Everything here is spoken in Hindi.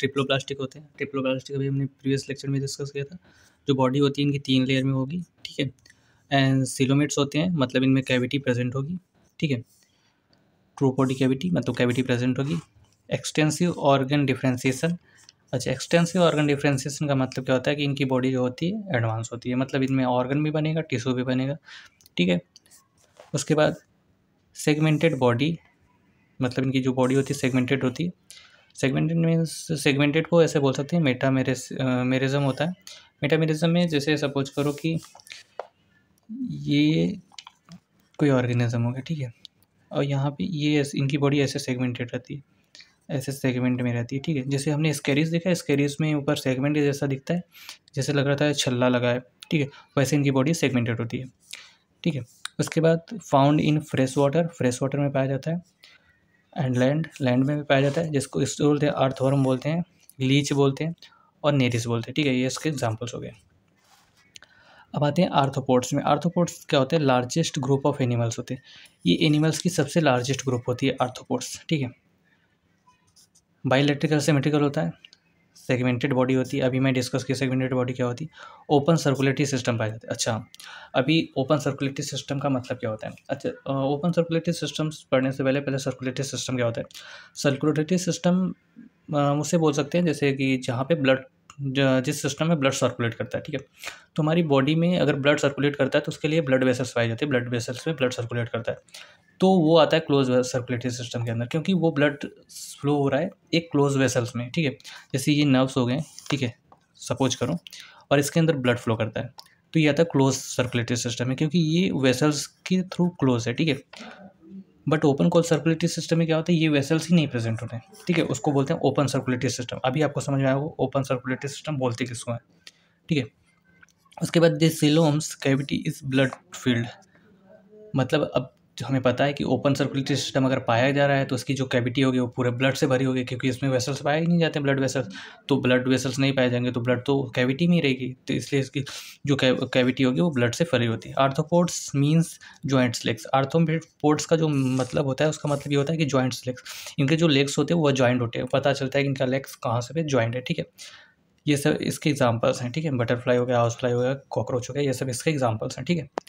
ट्रिप्लो प्लास्टिक होते हैं ट्रिप्लो प्लास्टिक अभी हमने प्रीवियस लेक्चर में डिस्कस किया था जो बॉडी होती है इनकी तीन लेयर में होगी ठीक है एंड सिलोमेट्स होते हैं मतलब इनमें कैविटी प्रेजेंट होगी ठीक है ट्रू बॉडी कैविटी मतलब कैविटी प्रेजेंट होगी एक्सटेंसिव ऑर्गन डिफ्रेंसीसन अच्छा एक्सटेंसिव ऑर्गन डिफ्रेंसीसन का मतलब क्या होता है कि इनकी बॉडी जो होती है एडवांस होती है मतलब इनमें ऑर्गन भी बनेगा टिश्यू भी बनेगा ठीक है उसके बाद सेगमेंटेड बॉडी मतलब इनकी जो बॉडी होती है सेगमेंटेड होती है सेगमेंटेड मीन्स सेगमेंटेड को ऐसे बोल सकते हैं मेटा मेरे मेरेजम होता है मेटा मेरेजम में जैसे सपोज करो कि ये कोई ऑर्गेनिज्म हो गया ठीक है और यहाँ पे ये इनकी बॉडी ऐसे सेगमेंटेड रहती है ऐसे सेगमेंट में रहती है ठीक है जैसे हमने स्केरीज देखा स्केरीज में ऊपर सेगमेंट जैसा दिखता है जैसे लग रहा था छल्ला लगा है ठीक है वैसे इनकी बॉडी सेगमेंटेड होती है ठीक है उसके बाद found in fresh water fresh water में पाया जाता है एंड लैंड लैंड में भी पाया जाता है जिसको इस बोलते हैं अर्थवर्म बोलते हैं लीच बोलते हैं और नेरिस बोलते हैं ठीक है ये इसके एग्जाम्पल्स हो गए अब आते हैं आर्थोपोड्स में आर्थोपोड्स क्या होते हैं लार्जेस्ट ग्रुप ऑफ एनिमल्स होते हैं ये एनिमल्स की सबसे लार्जेस्ट ग्रुप होती है आर्थोपोड्स ठीक है बायोलेट्रिकल सिमेट्रिकल होता है सेगमेंटेड बॉडी होती है अभी मैं डिस्कस की सेगमेंटेड बॉडी क्या होती है ओपन सर्कुलेटरी सिस्टम पाया जाते अच्छा अभी ओपन सर्कुलेटरी सिस्टम का मतलब क्या होता है अच्छा ओपन सर्कुलेटरी सिस्टम पढ़ने से पहले पहले सर्कुलेटरी सिस्टम क्या होता है सर्कुलेटरी सिस्टम उसे बोल सकते हैं जैसे कि जहाँ पे ब्लड जिस सिस्टम में ब्लड सर्कुलेट करता है ठीक है तो हमारी बॉडी में अगर ब्लड सर्कुलेट करता है तो उसके लिए ब्लड वेसल्स पाए जाते हैं ब्लड वेसल्स में ब्लड सर्कुलेट करता है तो वो आता है क्लोज सर्कुलेटरी सिस्टम के अंदर क्योंकि वो ब्लड फ्लो हो रहा है एक क्लोज वेसल्स में ठीक है जैसे ये नर्व्स हो गए ठीक है सपोज करो और इसके अंदर ब्लड फ्लो करता है तो ये आता है क्लोज सर्कुलेटरी सिस्टम है क्योंकि ये वेसल्स के थ्रू क्लोज है ठीक है but open call circulatory system में क्या होता है ये वेसल्स ही नहीं प्रेजेंट होते हैं ठीक है उसको बोलते हैं ओपन सर्कुलेटरी सिस्टम अभी आपको समझ में आया वो ओपन सर्कुलेटरी सिस्टम बोलते किसको है ठीक है उसके बाद this coeloms cavity is blood filled मतलब अब जो तो हमें पता है कि ओपन सर्कुलेटरी सिस्टम अगर पाया जा रहा है तो उसकी जो कैविटी होगी वो पूरे ब्लड से भरी होगी क्योंकि इसमें वेसल्स पाए ही नहीं जाते ब्लड वेसल्स तो ब्लड वेसल्स नहीं पाए जाएंगे तो ब्लड तो कैविटी में ही रहेगी तो इसलिए इसकी जो कैविटी होगी वो ब्लड से भरी होती है arthropods means joints legs arthropods का जो मतलब होता है उसका मतलब ये होता है कि जॉइंट्स लेग्स इनके जो लेग्स होते हैं वो जॉइंट होते हैं पता चलता है कि इनका लेग्स कहाँ से ज्वाइंट है ठीक है ये सब इसके एग्जाम्पल्स हैं ठीक है बटरफ्लाई हो गया हाउस फ्लाई हो गया कॉकरोच हो गया ये सब इसके एग्जाम्पल्स हैं ठीक है